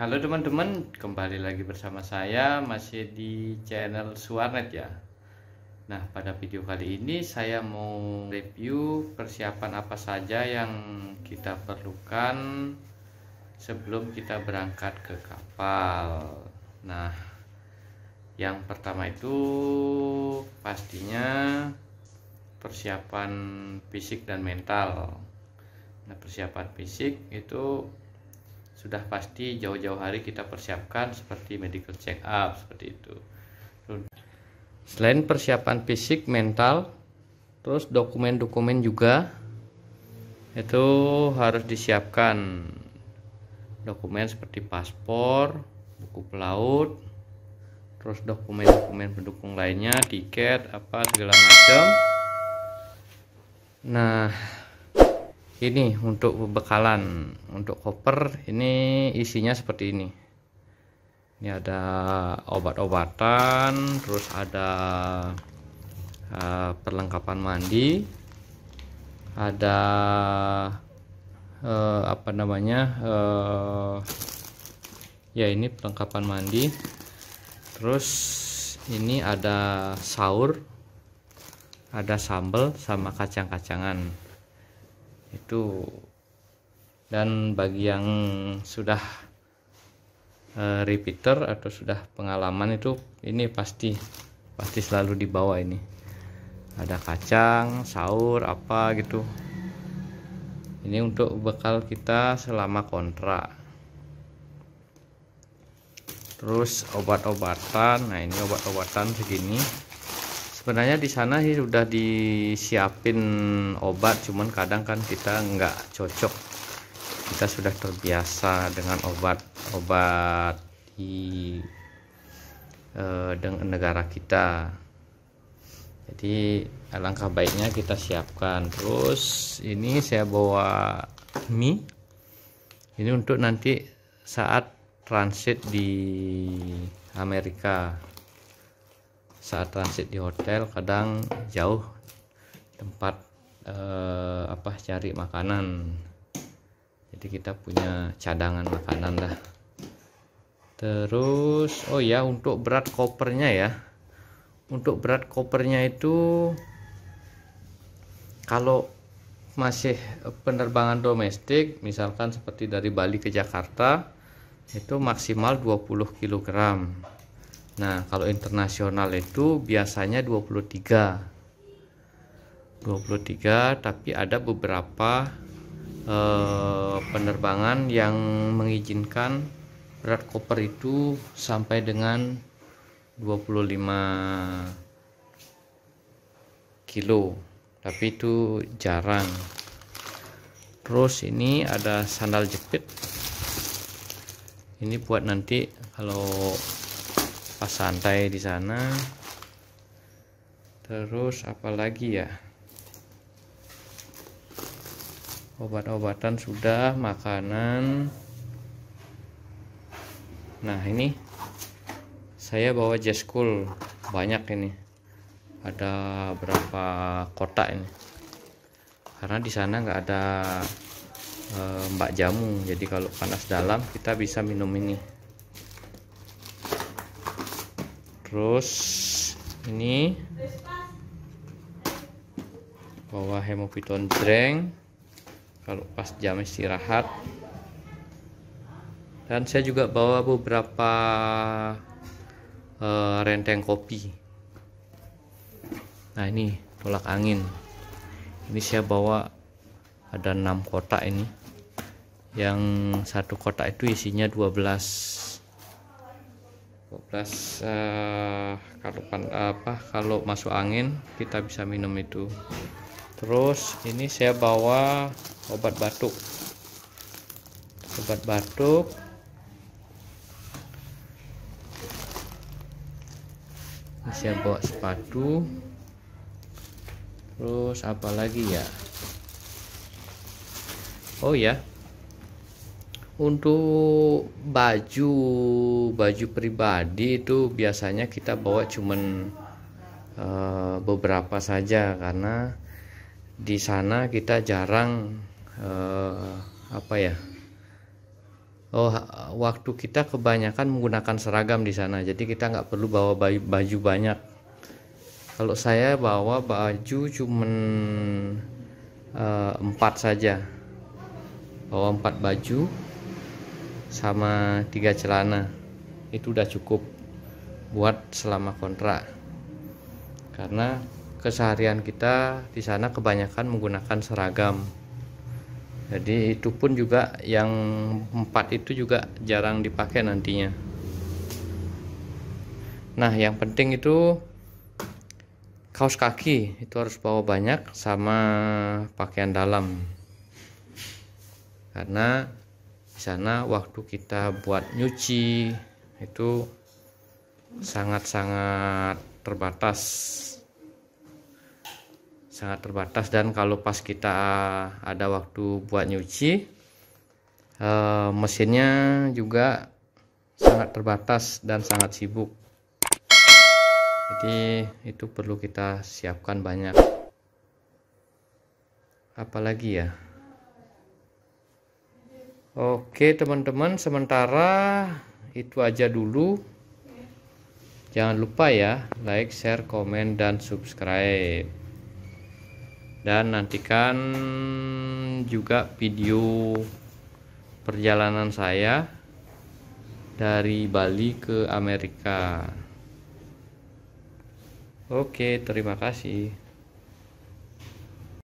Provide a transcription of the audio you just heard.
Halo teman-teman, kembali lagi bersama saya masih di channel Suarnet ya. Nah, pada video kali ini saya mau review persiapan apa saja yang kita perlukan sebelum kita berangkat ke kapal. Nah, yang pertama itu pastinya persiapan fisik dan mental. Nah, persiapan fisik itu sudah pasti jauh-jauh hari kita persiapkan seperti medical check up seperti itu. Selain persiapan fisik, mental, terus dokumen-dokumen juga itu harus disiapkan. Dokumen seperti paspor, buku pelaut, terus dokumen-dokumen pendukung lainnya, tiket, apa segala macam. Nah, ini untuk bekalan untuk koper ini isinya seperti ini ini ada obat-obatan terus ada uh, perlengkapan mandi ada uh, apa namanya uh, ya ini perlengkapan mandi terus ini ada sahur ada sambal sama kacang-kacangan itu dan bagi yang sudah uh, repeater atau sudah pengalaman itu ini pasti pasti selalu dibawa ini ada kacang sahur apa gitu ini untuk bekal kita selama kontrak terus obat-obatan nah ini obat-obatan segini sebenarnya di sana sih sudah disiapin obat cuman kadang kan kita nggak cocok kita sudah terbiasa dengan obat obat di eh, dengan negara kita jadi alangkah baiknya kita siapkan terus ini saya bawa mie ini untuk nanti saat transit di Amerika saat transit di hotel kadang jauh tempat eh, apa cari makanan jadi kita punya cadangan makanan lah terus oh ya untuk berat kopernya ya untuk berat kopernya itu kalau masih penerbangan domestik misalkan seperti dari Bali ke Jakarta itu maksimal 20 kg Nah, kalau internasional itu biasanya 23. 23 tapi ada beberapa eh, penerbangan yang mengizinkan berat koper itu sampai dengan 25 kilo tapi itu jarang terus ini ada sandal jepit ini buat nanti kalau pas santai di sana terus apa lagi ya obat-obatan sudah makanan nah ini saya bawa jeskul banyak ini ada berapa kotak ini karena di sana nggak ada e, mbak jamu jadi kalau panas dalam kita bisa minum ini terus ini bawa hemopiton jreng kalau pas jam istirahat dan saya juga bawa beberapa uh, renteng kopi nah ini tolak angin ini saya bawa ada enam kotak ini yang satu kotak itu isinya 12 12 uh, eh, kalau pan, apa kalau masuk angin kita bisa minum itu terus ini saya bawa obat batuk obat batuk ini saya bawa sepatu terus apa lagi ya oh ya untuk baju baju pribadi itu biasanya kita bawa cuman uh, beberapa saja karena di sana kita jarang uh, apa ya oh waktu kita kebanyakan menggunakan seragam di sana jadi kita nggak perlu bawa baju, baju banyak kalau saya bawa baju cuman uh, empat saja bawa empat baju sama tiga celana itu udah cukup buat selama kontrak karena keseharian kita di sana kebanyakan menggunakan seragam jadi itu pun juga yang empat itu juga jarang dipakai nantinya nah yang penting itu kaos kaki itu harus bawa banyak sama pakaian dalam karena di sana waktu kita buat nyuci itu sangat-sangat terbatas sangat terbatas dan kalau pas kita ada waktu buat nyuci eh, mesinnya juga sangat terbatas dan sangat sibuk jadi itu perlu kita siapkan banyak apalagi ya Oke teman-teman sementara itu aja dulu jangan lupa ya like share komen dan subscribe dan nantikan juga video perjalanan saya dari Bali ke Amerika Oke terima kasih